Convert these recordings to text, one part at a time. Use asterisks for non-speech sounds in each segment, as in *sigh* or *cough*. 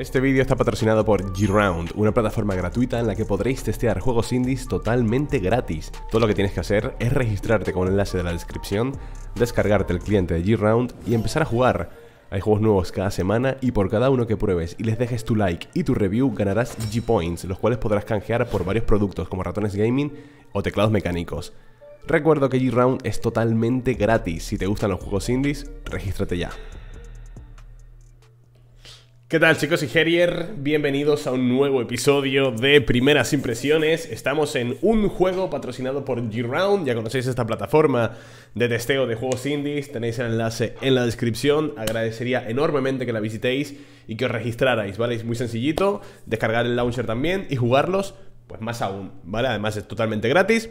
Este vídeo está patrocinado por G-Round, una plataforma gratuita en la que podréis testear juegos indies totalmente gratis. Todo lo que tienes que hacer es registrarte con el enlace de la descripción, descargarte el cliente de G-Round y empezar a jugar. Hay juegos nuevos cada semana y por cada uno que pruebes y les dejes tu like y tu review ganarás G-Points, los cuales podrás canjear por varios productos como ratones gaming o teclados mecánicos. Recuerdo que G-Round es totalmente gratis. Si te gustan los juegos indies, regístrate ya. ¿Qué tal chicos y Herier? Bienvenidos a un nuevo episodio de Primeras Impresiones. Estamos en un juego patrocinado por G-Round. Ya conocéis esta plataforma de testeo de juegos indies. Tenéis el enlace en la descripción. Agradecería enormemente que la visitéis y que os registrarais, ¿vale? Es muy sencillito. Descargar el launcher también y jugarlos, pues más aún, ¿vale? Además es totalmente gratis.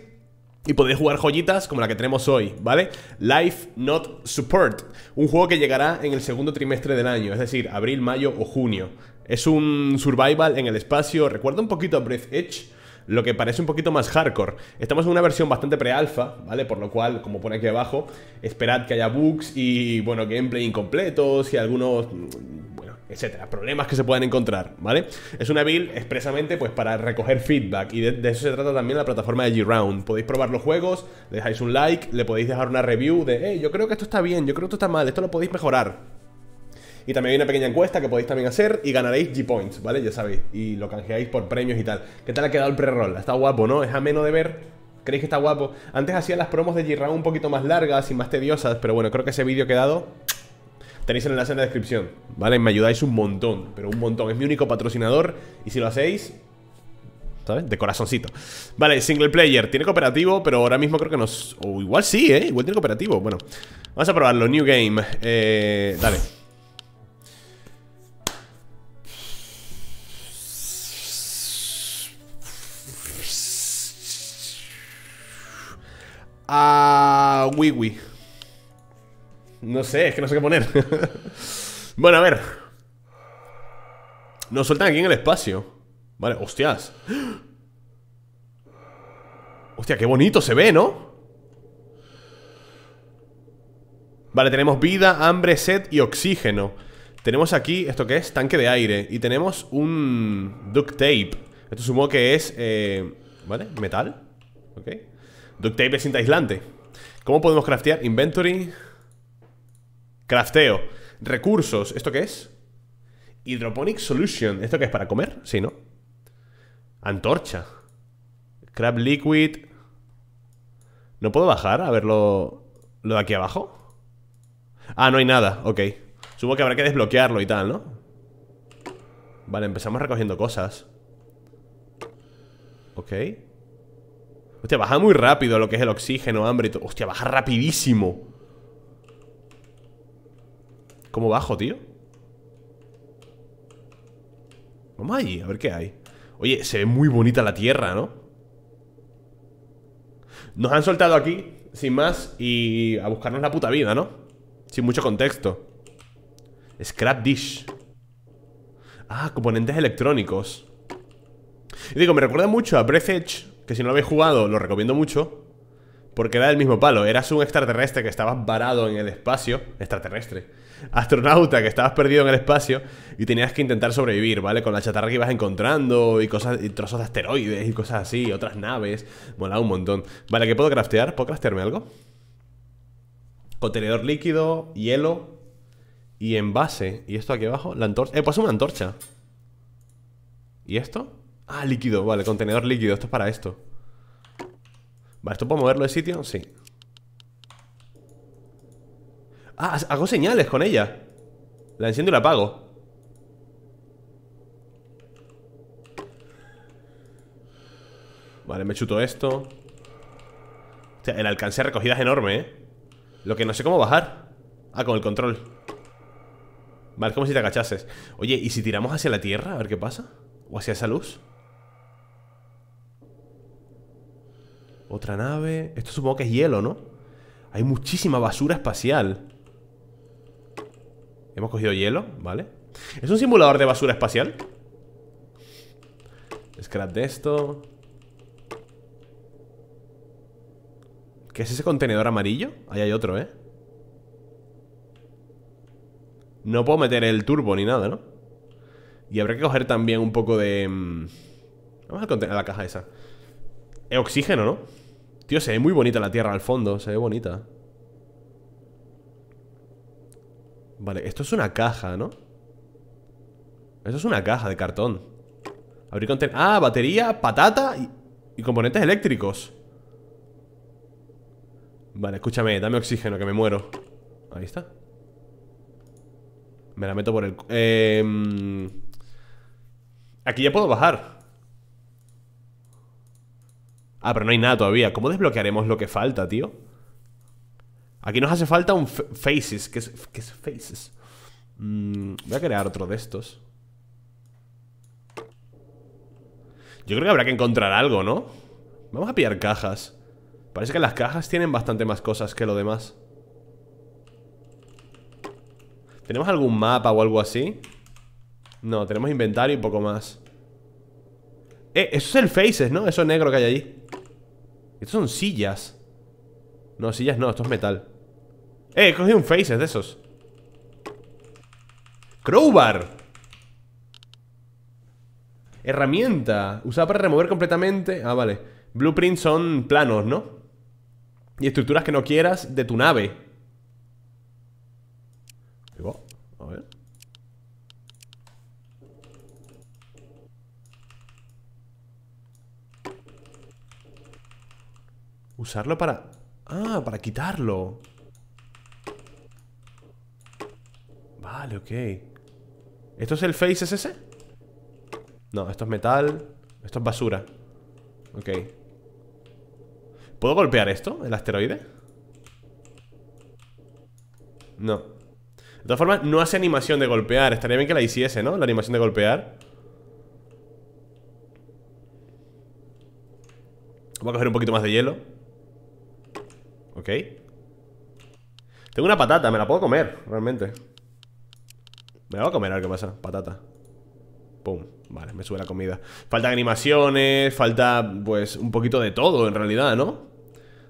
Y podéis jugar joyitas como la que tenemos hoy, ¿vale? Life Not Support, un juego que llegará en el segundo trimestre del año, es decir, abril, mayo o junio. Es un survival en el espacio, recuerda un poquito a Breath Edge, lo que parece un poquito más hardcore. Estamos en una versión bastante pre-alfa, ¿vale? Por lo cual, como pone aquí abajo, esperad que haya bugs y, bueno, gameplay incompletos y algunos etcétera, problemas que se puedan encontrar, ¿vale? Es una build expresamente pues para recoger feedback y de, eso se trata también la plataforma de G-Round. Podéis probar los juegos, dejáis un like, le podéis dejar una review de, hey, yo creo que esto está bien, yo creo que esto está mal, esto lo podéis mejorar. Y también hay una pequeña encuesta que podéis también hacer y ganaréis G-Points, ¿vale? Ya sabéis, y lo canjeáis por premios y tal. ¿Qué tal ha quedado el pre-roll? Está guapo, ¿no? Es ameno de ver. ¿Creéis que está guapo? Antes hacían las promos de G-Round un poquito más largas y más tediosas, pero bueno, creo que ese vídeo ha quedado Tenéis el enlace en la descripción, ¿vale? Me ayudáis un montón, pero un montón. Es mi único patrocinador y si lo hacéis, ¿sabes? De corazoncito. Vale, single player. Tiene cooperativo, pero ahora mismo creo que nos... O igual sí, ¿eh? Igual tiene cooperativo. Bueno, vamos a probarlo. New game. Eh, dale. Ah, no sé, es que no sé qué poner. *laughs* bueno, a ver. Nos sueltan aquí en el espacio. Vale, hostias. Hostia, qué bonito se ve, ¿no? Vale, tenemos vida, hambre, sed y oxígeno. Tenemos aquí, ¿esto que es? Tanque de aire. Y tenemos un duct tape. Esto supongo que es, eh, ¿vale? Metal. Ok. Duct tape es cinta aislante. ¿Cómo podemos craftear? Inventory. Crafteo. Recursos. ¿Esto qué es? Hydroponic Solution. ¿Esto qué es? ¿Para comer? Sí, ¿no? Antorcha. Crab Liquid. ¿No puedo bajar a verlo lo de aquí abajo? Ah, no hay nada, ok Supongo que habrá que desbloquearlo y tal, ¿no? Vale, empezamos recogiendo cosas Ok Hostia, baja muy rápido lo que es el oxígeno, hambre y todo Hostia, baja rapidísimo ¿Cómo bajo, tío? Vamos allí, a ver qué hay Oye, se ve muy bonita la tierra, ¿no? Nos han soltado aquí, sin más Y a buscarnos la puta vida, ¿no? Sin mucho contexto Scrap dish Ah, componentes electrónicos Y digo, me recuerda mucho a Breath Edge Que si no lo habéis jugado, lo recomiendo mucho porque era del mismo palo. Eras un extraterrestre que estabas varado en el espacio. Extraterrestre. Astronauta que estabas perdido en el espacio y tenías que intentar sobrevivir, ¿vale? Con la chatarra que ibas encontrando y cosas, y trozos de asteroides y cosas así, otras naves. Mola un montón. Vale, ¿qué puedo craftear? ¿Puedo craftearme algo? Contenedor líquido, hielo y envase. ¿Y esto aquí abajo? La antorcha. Eh, pues una antorcha. ¿Y esto? Ah, líquido, vale, contenedor líquido. Esto es para esto. Vale, ¿esto puedo moverlo de sitio? Sí Ah, hago señales con ella La enciendo y la apago Vale, me chuto esto o sea, el alcance de recogida es enorme, ¿eh? Lo que no sé cómo bajar Ah, con el control Vale, es como si te agachases Oye, ¿y si tiramos hacia la tierra? A ver qué pasa ¿O hacia esa luz? Otra nave. Esto supongo que es hielo, ¿no? Hay muchísima basura espacial. Hemos cogido hielo, ¿vale? ¿Es un simulador de basura espacial? Scrap de esto. ¿Qué es ese contenedor amarillo? Ahí hay otro, ¿eh? No puedo meter el turbo ni nada, ¿no? Y habrá que coger también un poco de... Mm, vamos a la caja esa Oxígeno, ¿no? Tío, se ve muy bonita la tierra al fondo Se ve bonita Vale, esto es una caja, ¿no? Esto es una caja de cartón Abrir contenido. Ah, batería, patata y, componentes eléctricos Vale, escúchame, dame oxígeno que me muero Ahí está Me la meto por el... Em, aquí ya puedo bajar Ah, pero no hay nada todavía. ¿Cómo desbloquearemos lo que falta, tío? Aquí nos hace falta un Faces. ¿Qué es, Faces? Mm, voy a crear otro de estos. Yo creo que habrá que encontrar algo, ¿no? Vamos a pillar cajas. Parece que las cajas tienen bastante más cosas que lo demás. ¿Tenemos algún mapa o algo así? No, tenemos inventario y poco más. Eh, eso es el Faces, ¿no? Eso negro que hay allí Estos son sillas No, sillas no, esto es metal Eh, cogido un Faces de esos Crowbar Herramienta Usada para remover completamente Ah, vale Blueprints son planos, ¿no? Y estructuras que no quieras de tu nave Usarlo para... Ah, para quitarlo. Vale, ok. ¿Esto es el face SS? No, esto es metal. Esto es basura. Ok. ¿Puedo golpear esto? ¿El asteroide? No. De todas formas, no hace animación de golpear. Estaría bien que la hiciese, ¿no? La animación de golpear. Voy a coger un poquito más de hielo. Ok. Tengo una patata, me la puedo comer, realmente. Me la voy a comer a ver qué pasa. Patata. Pum. Vale, me sube la comida. Faltan animaciones, falta pues un poquito de todo en realidad, ¿no?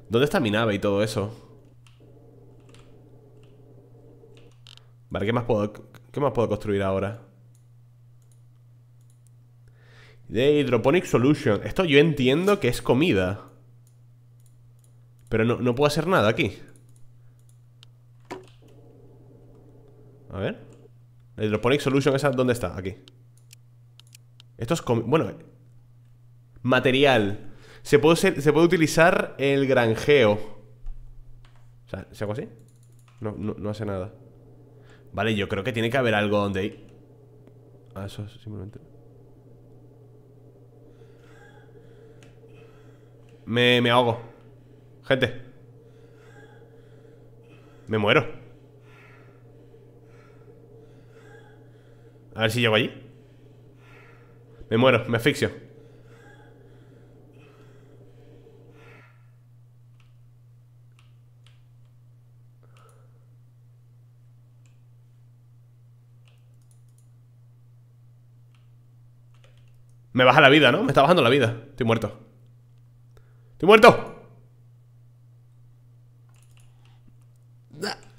¿Dónde está mi nave y todo eso? Vale, ¿qué más puedo, qué más puedo construir ahora? De Hydroponic Solution. Esto yo entiendo que es comida. Pero no, puedo hacer nada aquí A ver Hydroponic Solution esa, ¿dónde está? Aquí Esto es... Bueno Material se puede, se puede utilizar el granjeo O sea, ¿se hago así? No, no, hace nada Vale, yo creo que tiene que haber algo donde Ah, eso simplemente Me, me ahogo Gente. Me muero. A ver si llego allí. Me muero, me asfixio. Me baja la vida, ¿no? Me está bajando la vida. Estoy muerto. ¡Estoy muerto!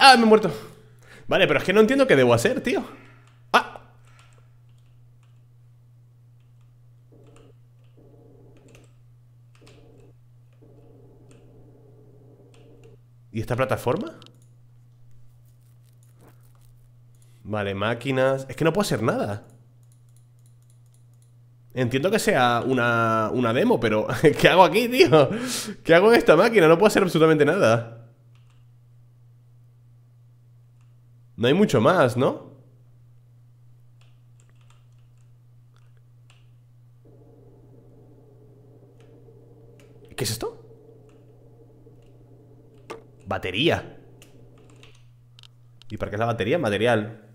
Ah, me he muerto. Vale, pero es que no entiendo qué debo hacer, tío. Ah. ¿Y esta plataforma? Vale, máquinas... Es que no puedo hacer nada. Entiendo que sea una, una demo, pero *laughs* ¿qué hago aquí, tío? ¿Qué hago en esta máquina? No puedo hacer absolutamente nada. No hay mucho más, ¿no? ¿Qué es esto? Batería. ¿Y para qué es la batería? Material.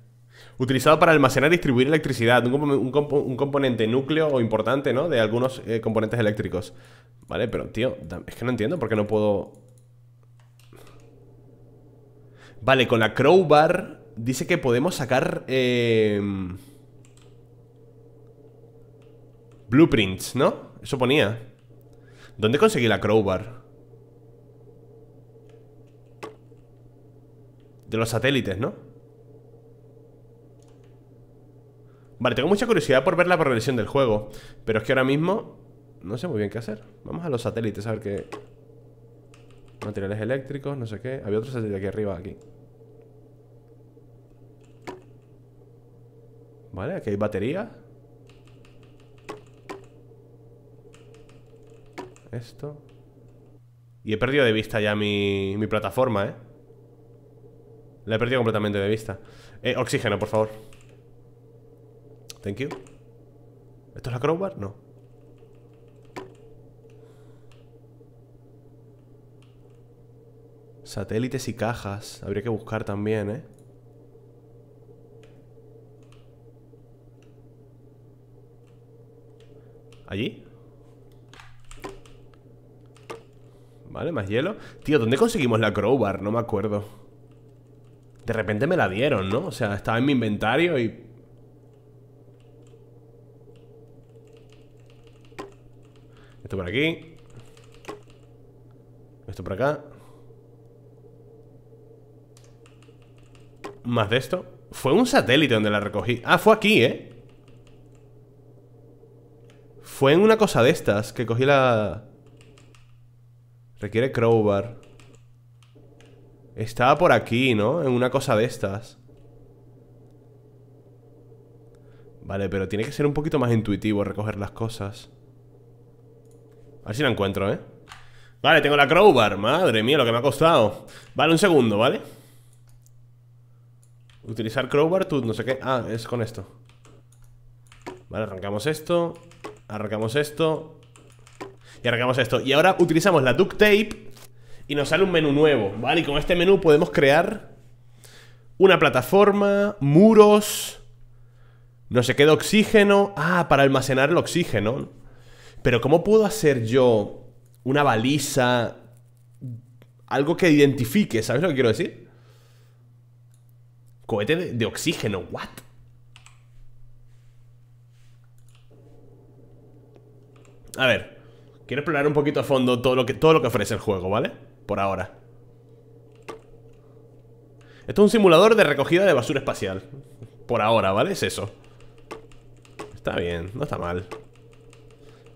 Utilizado para almacenar y distribuir electricidad. Un, componente núcleo o importante, ¿no? De algunos eh, componentes eléctricos. Vale, pero tío, es que no entiendo por qué no puedo Vale, con la crowbar dice que podemos sacar... Eh, blueprints, ¿no? Eso ponía. ¿Dónde conseguí la crowbar? De los satélites, ¿no? Vale, tengo mucha curiosidad por ver la progresión del juego Pero es que ahora mismo No sé muy bien qué hacer Vamos a los satélites a ver qué materiales eléctricos, no sé qué. Había otros de aquí arriba, aquí. Vale, aquí hay batería. Esto. Y he perdido de vista ya mi, mi plataforma, ¿eh? La he perdido completamente de vista. Eh, oxígeno, por favor. Thank you. ¿Esto es la crowbar? No. Satélites y cajas. Habría que buscar también, ¿eh? ¿Allí? Vale, más hielo. Tío, ¿dónde conseguimos la crowbar? No me acuerdo. De repente me la dieron, ¿no? O sea, estaba en mi inventario y... Esto por aquí. Esto por acá. más de esto. Fue un satélite donde la recogí. Ah, fue aquí, ¿eh? Fue en una cosa de estas que cogí la... Requiere crowbar. Estaba por aquí, ¿no? En una cosa de estas. Vale, pero tiene que ser un poquito más intuitivo recoger las cosas. A ver si la encuentro, ¿eh? Vale, tengo la crowbar. Madre mía, lo que me ha costado. Vale, un segundo, ¿vale? vale Utilizar crowbar, tú, no sé qué. Ah, es con esto. Vale, arrancamos esto. Arrancamos esto. Y arrancamos esto. Y ahora utilizamos la duct tape. Y nos sale un menú nuevo, ¿vale? Y con este menú podemos crear una plataforma, muros, no sé qué de oxígeno. Ah, para almacenar el oxígeno. Pero ¿cómo puedo hacer yo una baliza? Algo que identifique, ¿sabes lo que quiero decir? Cohete de, oxígeno, ¿what? A ver, quiero explorar un poquito a fondo todo lo que, todo lo que ofrece el juego, ¿vale? Por ahora. Esto es un simulador de recogida de basura espacial. Por ahora, ¿vale? Es eso. Está bien, no está mal.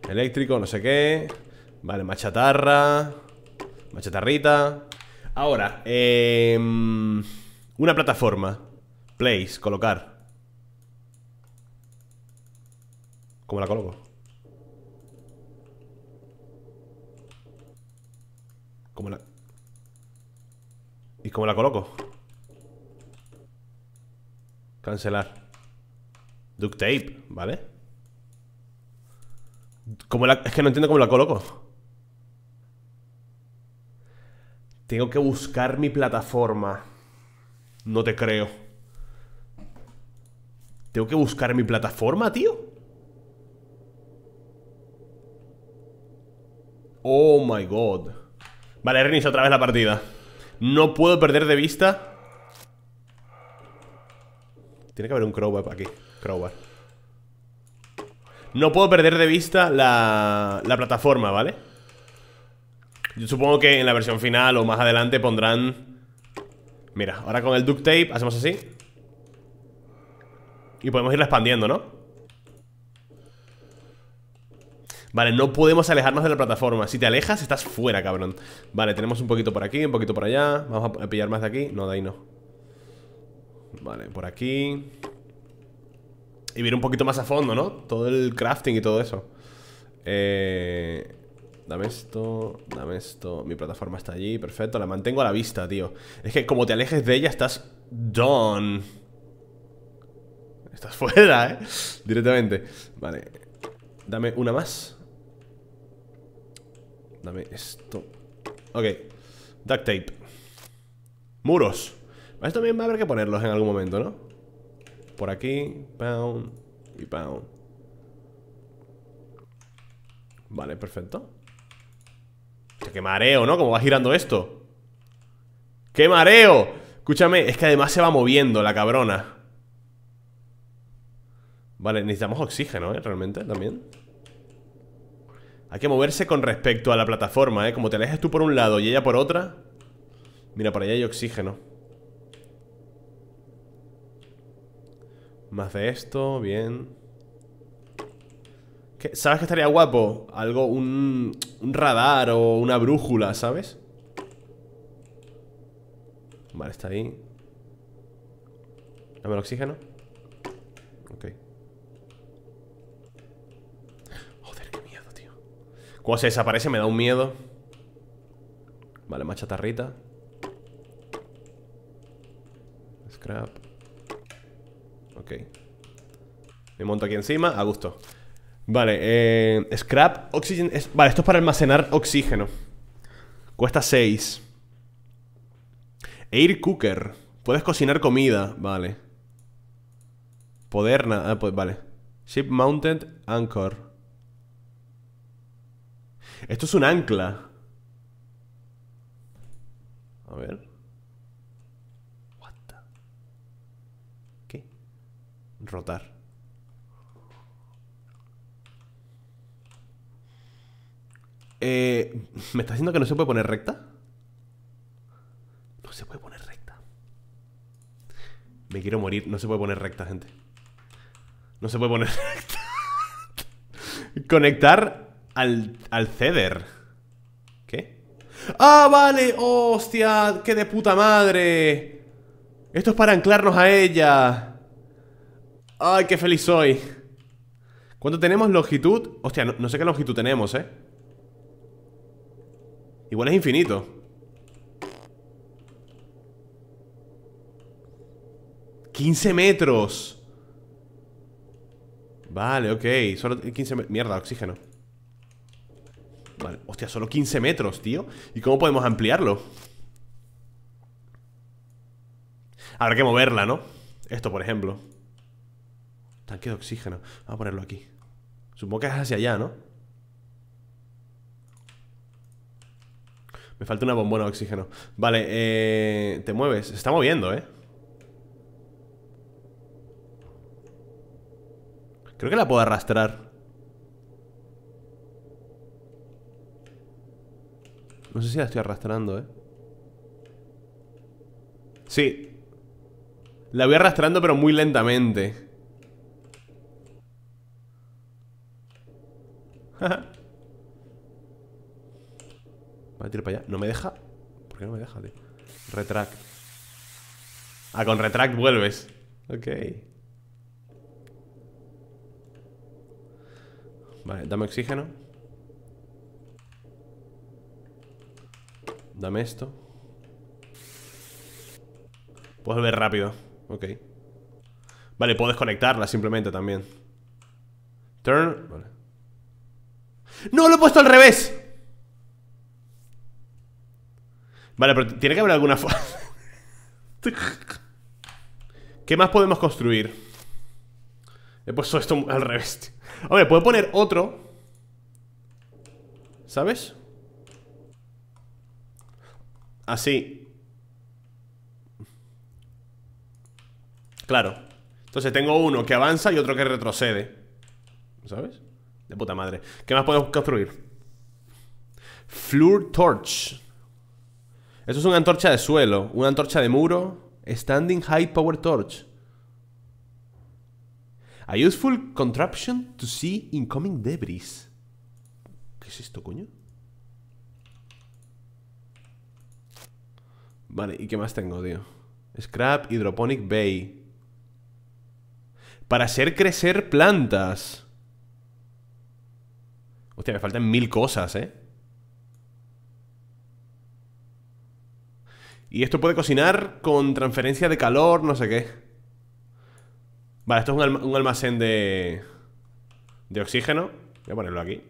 Eléctrico, no sé qué. Vale, machatarra. Machatarrita. Ahora, eh... Una plataforma. Place, colocar. ¿Cómo la coloco? ¿Cómo la...? ¿Y cómo la coloco? Cancelar. Duct tape, ¿vale? ¿Cómo la... Es que no entiendo cómo la coloco. Tengo que buscar mi plataforma. No te creo. Tengo que buscar mi plataforma, tío. Oh my god. Vale, reinicio otra vez la partida. No puedo perder de vista. Tiene que haber un crowbar aquí. Crowbar. No puedo perder de vista la, la plataforma, ¿vale? Yo supongo que en la versión final o más adelante pondrán Mira, ahora con el duct tape hacemos así Y podemos ir expandiendo, ¿no? Vale, no podemos alejarnos de la plataforma Si te alejas, estás fuera, cabrón Vale, tenemos un poquito por aquí, un poquito por allá Vamos a pillar más de aquí, no, de ahí no Vale, por aquí Y viene un poquito más a fondo, ¿no? Todo el crafting y todo eso eh... Dame esto, dame esto Mi plataforma está allí, perfecto, la mantengo a la vista, tío Es que como te alejes de ella estás done Estás *laughs* fuera, eh Directamente Vale, dame una más Dame esto Ok, duct tape Muros Esto también va a haber que ponerlos en algún momento, ¿no? Por aquí, pound y pound Vale, perfecto qué mareo, ¿no? Como va girando esto. ¡Qué mareo! Escúchame, es que además se va moviendo la cabrona. Vale, necesitamos oxígeno, ¿eh? Realmente, también. Hay que moverse con respecto a la plataforma, ¿eh? Como te alejas tú por un lado y ella por otra. Mira, por allá hay oxígeno. Más de esto, bien. ¿Sabes qué estaría guapo? Algo, un, un radar o una brújula, ¿sabes? Vale, está ahí Dame el oxígeno Ok Joder, qué miedo, tío Cuando se desaparece me da un miedo Vale, más chatarrita Scrap Ok Me monto aquí encima, a gusto Vale, eh, scrap, oxygen. vale, esto es para almacenar oxígeno. Cuesta 6. Air cooker. Puedes cocinar comida, vale. Poder ah, pues, vale. Ship mounted anchor. Esto es un ancla. A ver. ¿Qué? Rotar. Eh, ¿Me está diciendo que no se puede poner recta? No se puede poner recta. Me quiero morir. No se puede poner recta, gente. No se puede poner *laughs* recta. Conectar al, al ceder. ¿Qué? ¡Ah, vale! ¡Hostia! ¡Qué de puta madre! Esto es para anclarnos a ella. ¡Ay, qué feliz soy! ¿Cuánto tenemos longitud? Hostia, no sé qué longitud tenemos, ¿eh? Igual es infinito. ¡15 metros! Vale, ok. Solo 15 metros. Mierda, oxígeno. Vale, hostia, solo 15 metros, tío. ¿Y cómo podemos ampliarlo? Habrá que moverla, ¿no? Esto, por ejemplo. Tanque de oxígeno. Vamos a ponerlo aquí. Supongo que es hacia allá, ¿no? Me falta una bombona de oxígeno. Vale, eh, te mueves. Se está moviendo, ¿eh? Creo que la puedo arrastrar. No sé si la estoy arrastrando, ¿eh? Sí. La voy arrastrando, pero muy lentamente. *laughs* Vale, tiro para allá. No me deja. ¿Por qué no me deja, tío? Retract. Ah, con retract vuelves. Ok. Vale, dame oxígeno. Dame esto. Puedo volver rápido. Ok. Vale, puedo desconectarla simplemente también. Turn. Vale. ¡No! ¡Lo he puesto al revés! Vale, pero tiene que haber alguna forma. *laughs* ¿Qué más podemos construir? He puesto esto al revés. Hombre, puedo poner otro. ¿Sabes? Así. Claro. Entonces tengo uno que avanza y otro que retrocede. ¿Sabes? De puta madre. ¿Qué más podemos construir? Floor Torch. Eso es una antorcha de suelo, una antorcha de muro. Standing High Power Torch. A useful contraption to see incoming debris. ¿Qué es esto, coño? Vale, ¿y qué más tengo, tío? Scrap Hydroponic Bay. Para hacer crecer plantas. Hostia, me faltan mil cosas, ¿eh? Y esto puede cocinar con transferencia de calor, no sé qué. Vale, esto es un, almacén de... De oxígeno. Voy a ponerlo aquí.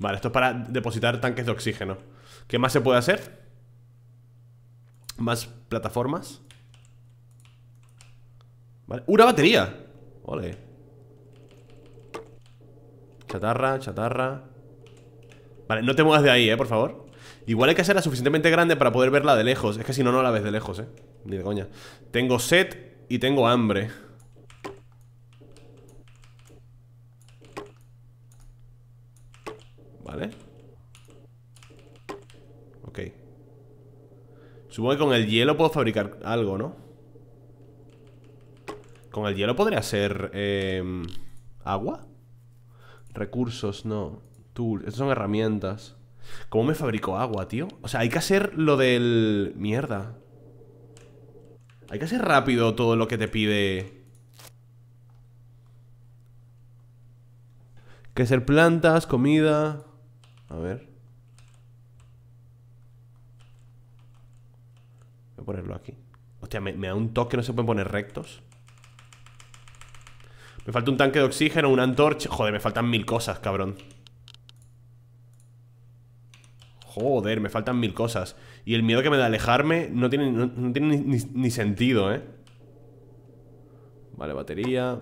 Vale, esto es para depositar tanques de oxígeno. ¿Qué más se puede hacer? Más plataformas. Vale, una batería. Ole. Chatarra, chatarra. Vale, no te muevas de ahí, ¿eh? Por favor. Igual hay que hacerla suficientemente grande para poder verla de lejos. Es que si no, no la ves de lejos, ¿eh? Ni de coña. Tengo sed y tengo hambre. Vale. Ok. Supongo que con el hielo puedo fabricar algo, ¿no? Con el hielo podría ser... Em, ¿Agua? Recursos, no estas son herramientas. ¿Cómo me fabrico agua, tío? O sea, hay que hacer lo del... Mierda. Hay que hacer rápido todo lo que te pide... que hacer plantas, comida... A ver. Voy a ponerlo aquí. Hostia, me, da un toque, no se pueden poner rectos. Me falta un tanque de oxígeno, una antorcha. Joder, me faltan mil cosas, cabrón joder, me faltan mil cosas. Y el miedo que me da alejarme no tiene, ni, ni sentido, ¿eh? Vale, batería.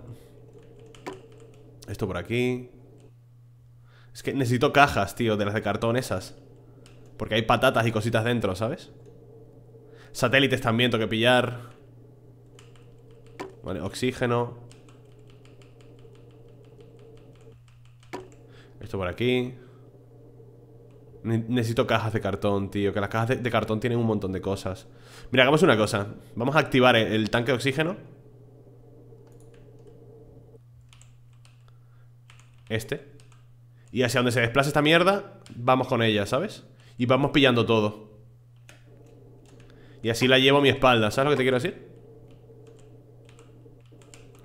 Esto por aquí. Es que necesito cajas, tío, de las de cartón esas. Porque hay patatas y cositas dentro, ¿sabes? Satélites también tengo que pillar. Vale, oxígeno. Esto por aquí necesito cajas de cartón, tío. Que las cajas de, cartón tienen un montón de cosas. Mira, hagamos una cosa. Vamos a activar el, tanque de oxígeno. Este. Y hacia donde se desplace esta mierda, vamos con ella, ¿sabes? Y vamos pillando todo. Y así la llevo a mi espalda, ¿sabes lo que te quiero decir?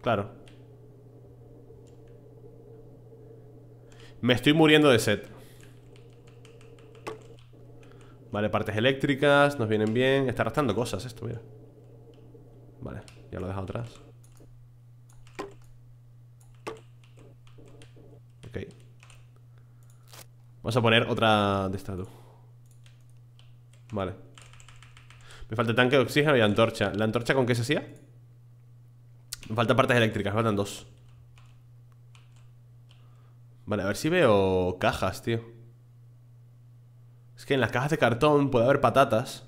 Claro. Me estoy muriendo de sed. Vale, partes eléctricas, nos vienen bien. Está arrastrando cosas esto, mira. Vale, ya lo he dejado atrás. Ok. Vamos a poner otra de esta, Vale. Me falta tanque de oxígeno y antorcha. ¿La antorcha con qué se hacía? Me faltan partes eléctricas, me faltan dos. Vale, a ver si veo cajas, tío. Es que en las cajas de cartón puede haber patatas.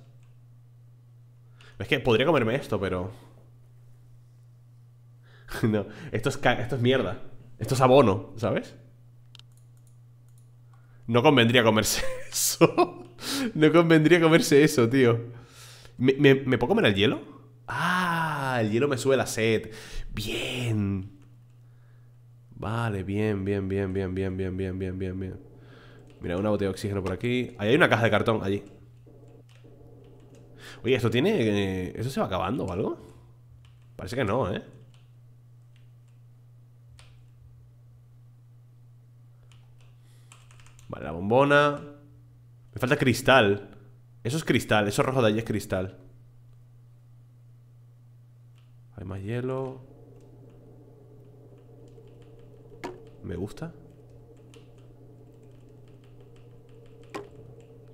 Es que podría comerme esto, pero... *laughs* no, esto es, esto es mierda. Esto es abono, ¿sabes? No convendría comerse *laughs* eso. no convendría comerse eso, tío. ¿Me, me, puedo comer el hielo? Ah, el hielo me sube la sed. Bien. Vale, bien, bien, bien, bien, bien, bien, bien, bien, bien, bien. Mira, una botella de oxígeno por aquí. Ahí hay una caja de cartón, allí. Oye, ¿esto tiene... Eh, ¿Eso se va acabando o algo? Parece que no, ¿eh? Vale, la bombona Me falta cristal Eso es cristal, eso rojo de allí es cristal Hay más hielo Me gusta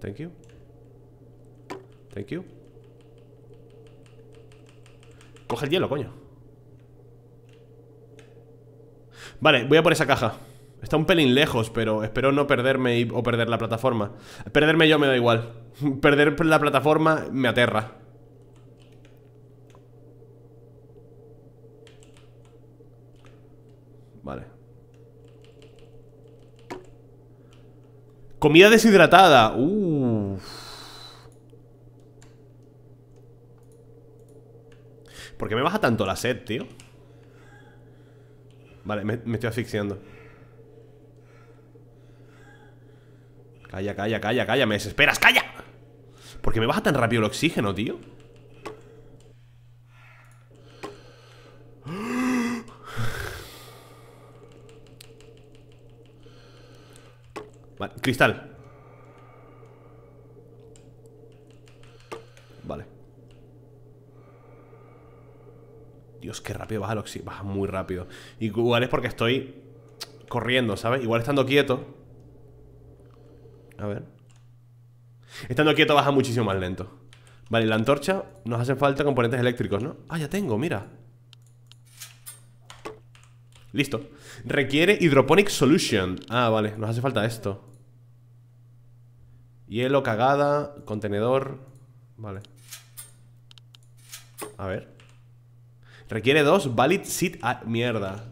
Thank you. Thank you. Coge el hielo, coño. Vale, voy a por esa caja. Está un pelín lejos, pero espero no perderme o perder la plataforma. Perderme yo me da igual. *laughs* perder la plataforma me aterra. Vale. Comida deshidratada. Uh. ¿Por qué me baja tanto la sed, tío? Vale, me, estoy asfixiando Calla, calla, calla, calla Me desesperas, calla ¿Por qué me baja tan rápido el oxígeno, tío? *gasps* Vale, cristal Que rápido baja el oxígeno. Baja muy rápido. igual es porque estoy corriendo, ¿sabes? Igual estando quieto. A ver. Estando quieto baja muchísimo más lento. Vale, la antorcha nos hace falta componentes eléctricos, ¿no? Ah, ya tengo, mira. Listo. Requiere Hydroponic Solution. Ah, vale, nos hace falta esto. Hielo, cagada, contenedor. Vale. A ver. Requiere dos valid seed... Ah, mierda.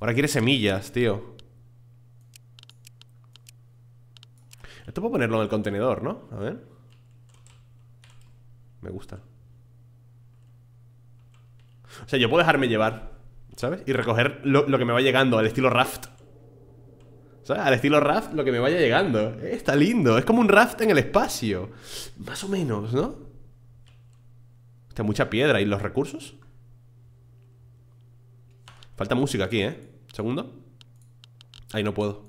Ahora quiere semillas, tío. Esto puedo ponerlo en el contenedor, ¿no? A ver. Me gusta. O sea, yo puedo dejarme llevar, ¿sabes? Y recoger lo, que me va llegando, al estilo raft. ¿Sabes? Al estilo raft, lo que me vaya llegando. está lindo. Es como un raft en el espacio. Más o menos, ¿no? Está mucha piedra. ¿Y los recursos? Falta música aquí, ¿eh? Segundo. Ahí no puedo.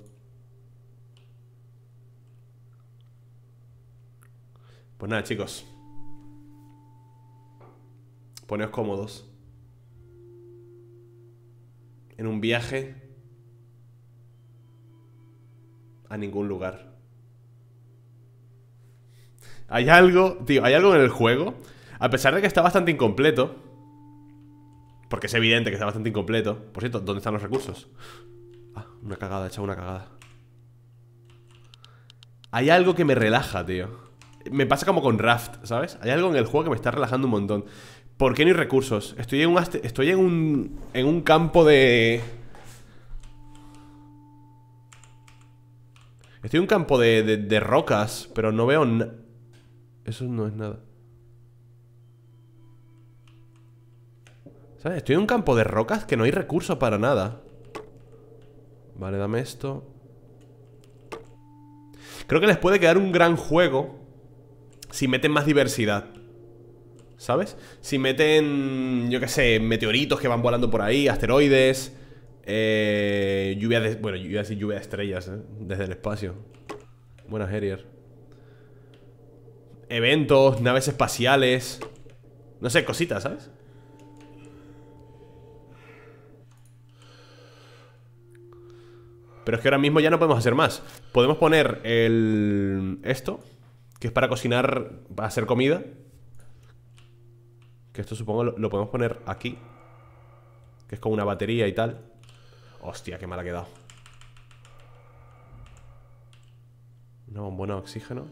Pues nada, chicos. Poneos cómodos. En un viaje a ningún lugar. Hay algo, tío, hay algo en el juego. A pesar de que está bastante incompleto, porque es evidente que está bastante incompleto Por cierto, ¿dónde están los recursos? Ah, una cagada, he echado una cagada Hay algo que me relaja, tío Me pasa como con Raft, ¿sabes? Hay algo en el juego que me está relajando un montón ¿Por qué no hay recursos? Estoy en un, estoy en un, en un campo de... Estoy en un campo de, de, de rocas, pero no veo... Eso no es nada ¿Sabes? Estoy en un campo de rocas que no hay recursos para nada. Vale, dame esto. Creo que les puede quedar un gran juego si meten más diversidad. ¿Sabes? Si meten, yo qué sé, meteoritos que van volando por ahí, asteroides, eh, lluvia de... Bueno, yo lluvia de estrellas, ¿eh? Desde el espacio. Buenas, Herier. Eventos, naves espaciales. No sé, cositas, ¿sabes? Pero es que ahora mismo ya no podemos hacer más. Podemos poner el... esto, que es para cocinar, para hacer comida. Que esto supongo lo, podemos poner aquí. Que es con una batería y tal. Hostia, qué mal ha quedado. Una bombona de oxígeno.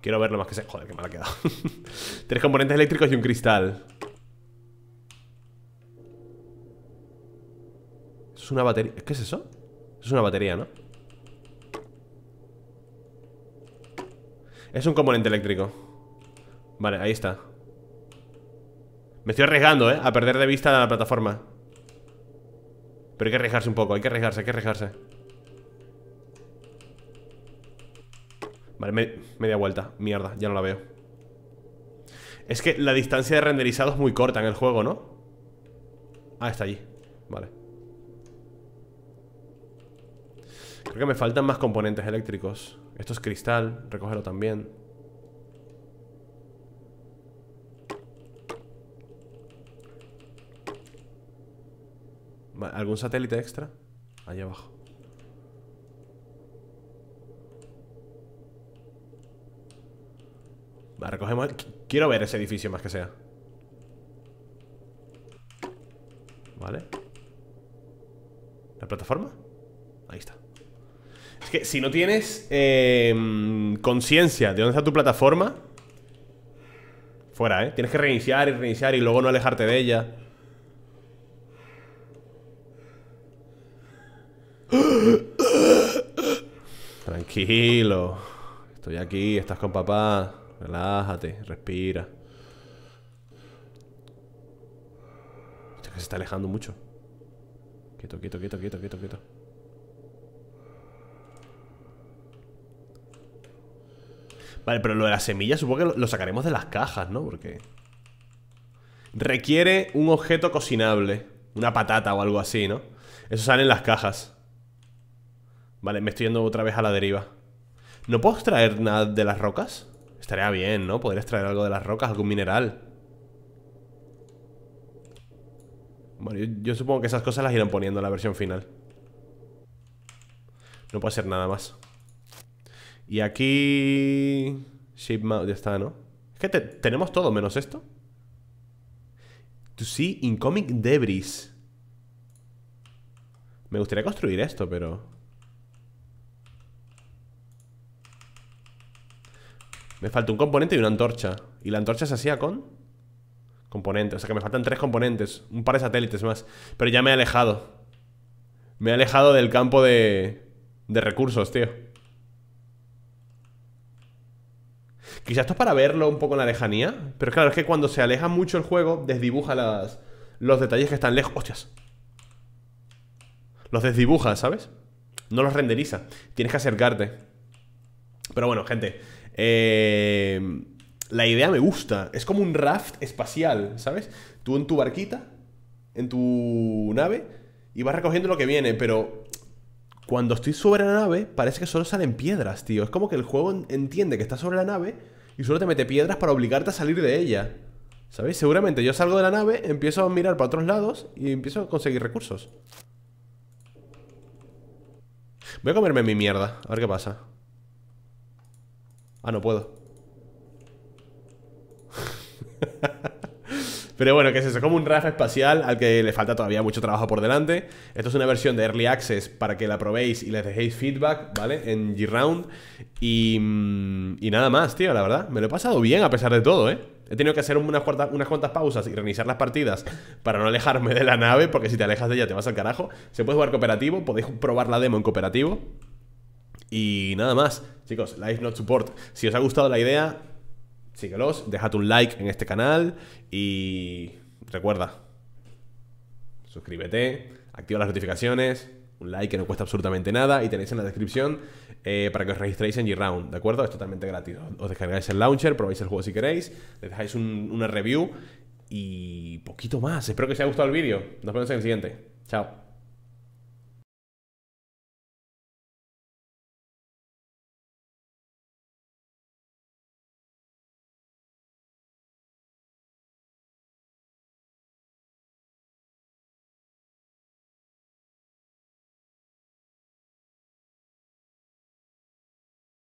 Quiero verlo más que se... Joder, qué mal ha quedado. *laughs* Tres componentes eléctricos y un cristal. una batería. ¿Qué es eso? Es una batería, ¿no? Es un componente eléctrico. Vale, ahí está. Me estoy arriesgando, ¿eh? A perder de vista la plataforma. Pero hay que arriesgarse un poco, hay que arriesgarse, hay que arriesgarse. Vale, media vuelta. Mierda, ya no la veo. Es que la distancia de renderizado es muy corta en el juego, ¿no? Ah, está allí. Vale. Creo que me faltan más componentes eléctricos. Esto es cristal, recógelo también. ¿Algún satélite extra? Allí abajo. Vale, recogemos... Quiero ver ese edificio más que sea. Vale. ¿La plataforma? Ahí está que si no tienes em, conciencia de dónde está tu plataforma, fuera, ¿eh? Tienes que reiniciar y reiniciar y luego no alejarte de ella. Tranquilo. Estoy aquí, estás con papá. Relájate, respira. Este se está alejando mucho. Quieto, quieto, quieto, quieto, quieto, quieto. Vale, pero lo de las semillas supongo que lo sacaremos de las cajas, ¿no? Porque... Requiere un objeto cocinable. Una patata o algo así, ¿no? Eso sale en las cajas. Vale, me estoy yendo otra vez a la deriva. ¿No puedo extraer nada de las rocas? Estaría bien, ¿no? Poder extraer algo de las rocas, algún mineral. Bueno, yo, supongo que esas cosas las irán poniendo en la versión final. No puede ser nada más. Y aquí... Shipmount, ya está, ¿no? Es que tenemos todo menos esto. To see incoming debris. Me gustaría construir esto, pero... Me falta un componente y una antorcha. ¿Y la antorcha se hacía con...? Componente, O sea que me faltan tres componentes. Un par de satélites más. Pero ya me he alejado. Me he alejado del campo de... De recursos, tío. Quizás esto es para verlo un poco en la lejanía. Pero claro, es que cuando se aleja mucho el juego, desdibuja las, los detalles que están lejos. ¡Hostias! Los desdibuja, ¿sabes? No los renderiza. Tienes que acercarte. Pero bueno, gente. Eh, la idea me gusta. Es como un raft espacial, ¿sabes? Tú en tu barquita, en tu nave, y vas recogiendo lo que viene, pero cuando estoy sobre la nave, parece que solo salen piedras, tío. Es como que el juego entiende que estás sobre la nave y solo te mete piedras para obligarte a salir de ella. ¿Sabéis? Seguramente yo salgo de la nave, empiezo a mirar para otros lados y empiezo a conseguir recursos. Voy a comerme mi mierda, a ver qué pasa. Ah, no puedo. *laughs* Pero bueno, que es eso? Como un Rafa espacial al que le falta todavía mucho trabajo por delante. Esto es una versión de Early Access para que la probéis y les dejéis feedback, ¿vale? En G-Round. Y, mm, y nada más, tío, la verdad. Me lo he pasado bien a pesar de todo, ¿eh? He tenido que hacer unas, unas cuantas pausas y reiniciar las partidas para no alejarme de la nave, porque si te alejas de ella te vas al carajo. Se puede jugar cooperativo, podéis probar la demo en cooperativo. Y nada más, chicos, Life Not Support. Si os ha gustado la idea, síguelos, dejad un like en este canal y recuerda, suscríbete, activa las notificaciones, un like que no cuesta absolutamente nada y tenéis en la descripción eh, para que os registréis en G-Round, ¿de acuerdo? Es totalmente gratis. Os descargáis el launcher, probáis el juego si queréis, le dejáis una review y poquito más. Espero que os haya gustado el vídeo. Nos vemos en el siguiente. Chao.